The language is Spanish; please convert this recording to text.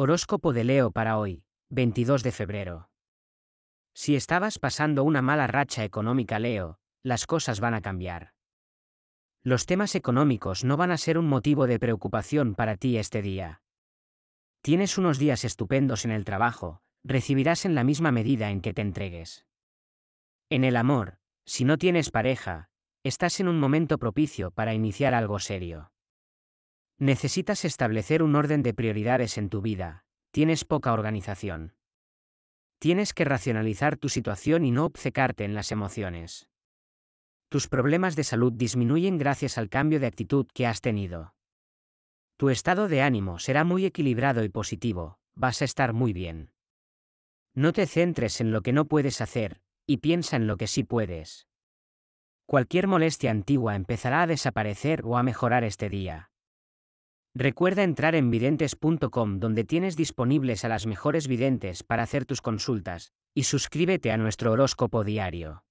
Horóscopo de Leo para hoy, 22 de febrero. Si estabas pasando una mala racha económica Leo, las cosas van a cambiar. Los temas económicos no van a ser un motivo de preocupación para ti este día. Tienes unos días estupendos en el trabajo, recibirás en la misma medida en que te entregues. En el amor, si no tienes pareja, estás en un momento propicio para iniciar algo serio. Necesitas establecer un orden de prioridades en tu vida, tienes poca organización. Tienes que racionalizar tu situación y no obcecarte en las emociones. Tus problemas de salud disminuyen gracias al cambio de actitud que has tenido. Tu estado de ánimo será muy equilibrado y positivo, vas a estar muy bien. No te centres en lo que no puedes hacer, y piensa en lo que sí puedes. Cualquier molestia antigua empezará a desaparecer o a mejorar este día. Recuerda entrar en videntes.com donde tienes disponibles a las mejores videntes para hacer tus consultas, y suscríbete a nuestro horóscopo diario.